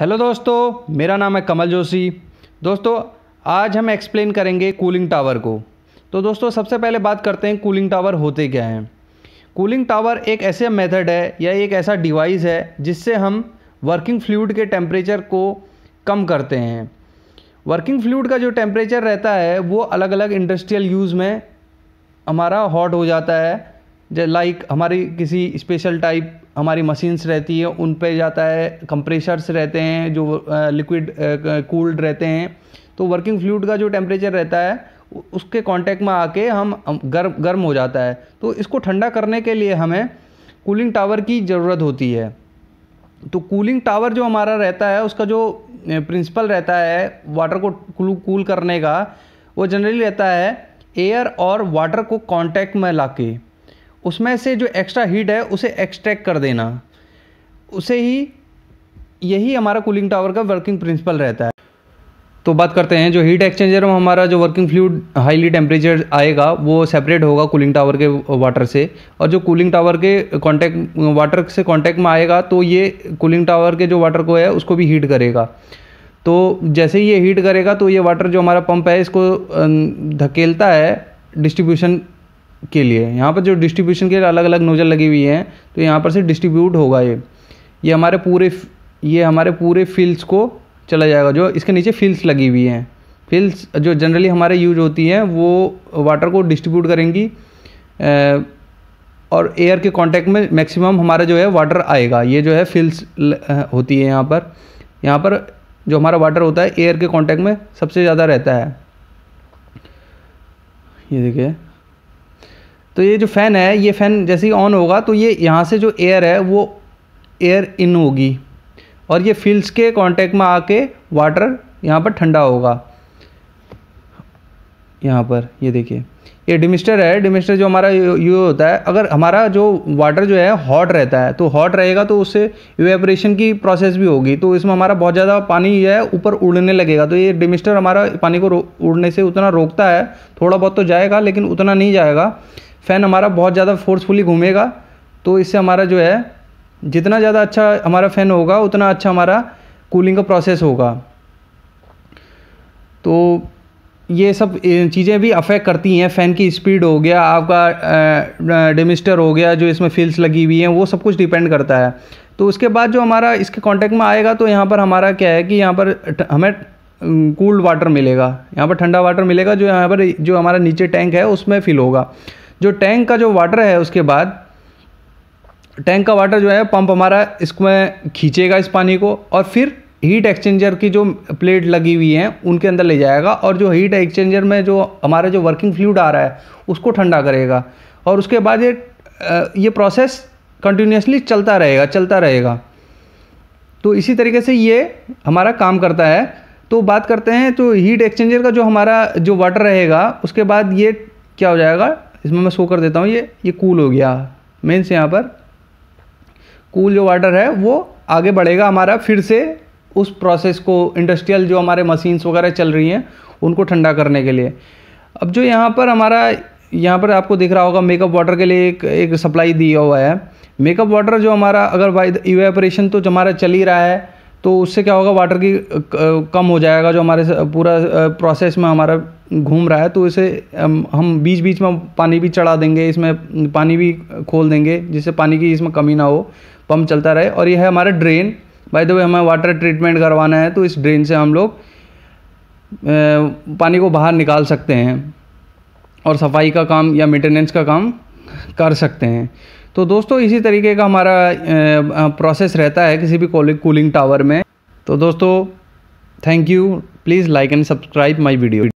hello दोस्तों मेरा नाम है कमल जोशी दोस्तों आज हम एक्सप्लेन करेंगे कूलिंग टावर को तो दोस्तों सबसे पहले बात करते हैं कूलिंग टावर होते क्या हैं कूलिंग टावर एक ऐसे मेथड है या एक ऐसा डिवाइस है जिससे हम वर्किंग फ्लूड के टेम्परेचर को कम करते हैं वर्किंग फ्लूड का जो टेम्परेचर रहता है वो अलग अलग इंडस्ट्रियल यूज़ में हमारा हॉट हो जाता है लाइक हमारी किसी स्पेशल टाइप हमारी मशीन्स रहती है उन पे जाता है कंप्रेशर्स रहते हैं जो लिक्विड कूल्ड रहते हैं तो वर्किंग फ्लूड का जो टेम्परेचर रहता है उसके कांटेक्ट में आके हम गर्म गर्म हो जाता है तो इसको ठंडा करने के लिए हमें कूलिंग टावर की ज़रूरत होती है तो कूलिंग टावर जो हमारा रहता है उसका जो प्रिंसिपल रहता है वाटर को कूल करने का वो जनरली रहता है एयर और वाटर को कांटेक्ट में लाके उसमें से जो एक्स्ट्रा हीट है उसे एक्सट्रैक्ट कर देना उसे ही यही हमारा कूलिंग टावर का वर्किंग प्रिंसिपल रहता है तो बात करते हैं जो हीट एक्सचेंजर में हमारा जो वर्किंग फ्लूड हाईली टेम्परेचर आएगा वो सेपरेट होगा कूलिंग टावर के वाटर से और जो कूलिंग टावर के कांटेक्ट वाटर से कांटेक्ट में आएगा तो ये कूलिंग टावर के जो वाटर को है उसको भी हीट करेगा तो जैसे ही ये हीट करेगा तो ये वाटर जो हमारा पंप है इसको अं, धकेलता है डिस्ट्रीब्यूशन के लिए यहाँ पर जो डिस्ट्रीब्यूशन के अलग अलग नोजल लगी हुई हैं तो यहाँ पर से डिस्ट्रीब्यूट होगा ये ये हमारे पूरे ये हमारे पूरे फील्ड्स को चला जाएगा जो इसके नीचे फील्ड्स लगी हुई हैं फील्ड्स जो जनरली हमारे यूज होती हैं वो वाटर को डिस्ट्रीब्यूट करेंगी और एयर के कांटेक्ट में मैक्सिमम हमारा जो है वाटर आएगा ये जो है फील्स होती है यहाँ पर यहाँ पर जो हमारा वाटर होता है एयर के कांटेक्ट में सबसे ज़्यादा रहता है ये देखिए तो ये जो फ़ैन है ये फ़ैन जैसे ही ऑन होगा तो ये यहाँ से जो एयर है वो एयर इन होगी और ये फील्ड्स के कांटेक्ट में आके वाटर यहाँ पर ठंडा होगा यहाँ पर ये देखिए ये डिमिस्टर है डिमिस्टर जो हमारा यू होता है अगर हमारा जो वाटर जो है हॉट रहता है तो हॉट रहेगा तो उससे इवेपरेशन की प्रोसेस भी होगी तो इसमें हमारा बहुत ज़्यादा पानी जो है ऊपर उड़ने लगेगा तो ये डिमिस्टर हमारा पानी को उड़ने से उतना रोकता है थोड़ा बहुत तो जाएगा लेकिन उतना नहीं जाएगा फ़ैन हमारा बहुत ज़्यादा फोर्सफुली घूमेगा तो इससे हमारा जो है जितना ज़्यादा अच्छा हमारा फ़ैन होगा उतना अच्छा हमारा कूलिंग का प्रोसेस होगा तो ये सब चीज़ें भी अफेक्ट करती हैं फ़ैन की स्पीड हो गया आपका डेमिस्टर हो गया जो इसमें फील्स लगी हुई हैं वो सब कुछ डिपेंड करता है तो उसके बाद जो हमारा इसके कांटेक्ट में आएगा तो यहाँ पर हमारा क्या है कि यहाँ पर हमें कूल्ड वाटर मिलेगा यहाँ पर ठंडा वाटर मिलेगा जो यहाँ पर जो हमारा नीचे टैंक है उसमें फिल होगा जो टैंक का जो वाटर है उसके बाद टैंक का वाटर जो है पंप हमारा इसमें खींचेगा इस पानी को और फिर हीट एक्सचेंजर की जो प्लेट लगी हुई है उनके अंदर ले जाएगा और जो हीट एक्सचेंजर में जो हमारा जो वर्किंग फ्लूड आ रहा है उसको ठंडा करेगा और उसके बाद ये ये प्रोसेस कंटिन्यूसली चलता रहेगा चलता रहेगा तो इसी तरीके से ये हमारा काम करता है तो बात करते हैं तो हीट एक्सचेंजर का जो हमारा जो वाटर रहेगा उसके बाद ये क्या हो जाएगा इसमें मैं शो कर देता हूँ ये ये कूल हो गया मीन्स यहाँ पर कूल जो वाटर है वो आगे बढ़ेगा हमारा फिर से उस प्रोसेस को इंडस्ट्रियल जो हमारे मशीन्स वगैरह चल रही हैं उनको ठंडा करने के लिए अब जो यहाँ पर हमारा यहाँ पर आपको दिख रहा होगा मेकअप वाटर के लिए एक एक सप्लाई दिया हुआ है मेकअप वाटर जो हमारा अगर वाई इवेपरेशन तो जो हमारा चल ही रहा है तो उससे क्या होगा वाटर की कम हो जाएगा जो हमारे पूरा प्रोसेस में हमारा घूम रहा है तो इसे हम बीच बीच में पानी भी चढ़ा देंगे इसमें पानी भी खोल देंगे जिससे पानी की इसमें कमी ना हो पंप चलता रहे और यह है हमारा ड्रेन बाय द वे हमें वाटर ट्रीटमेंट करवाना है तो इस ड्रेन से हम लोग पानी को बाहर निकाल सकते हैं और सफाई का काम या मेंटेनेंस का काम कर सकते हैं तो दोस्तों इसी तरीके का हमारा प्रोसेस रहता है किसी भी कूलिंग टावर में तो दोस्तों thank you please like and subscribe my video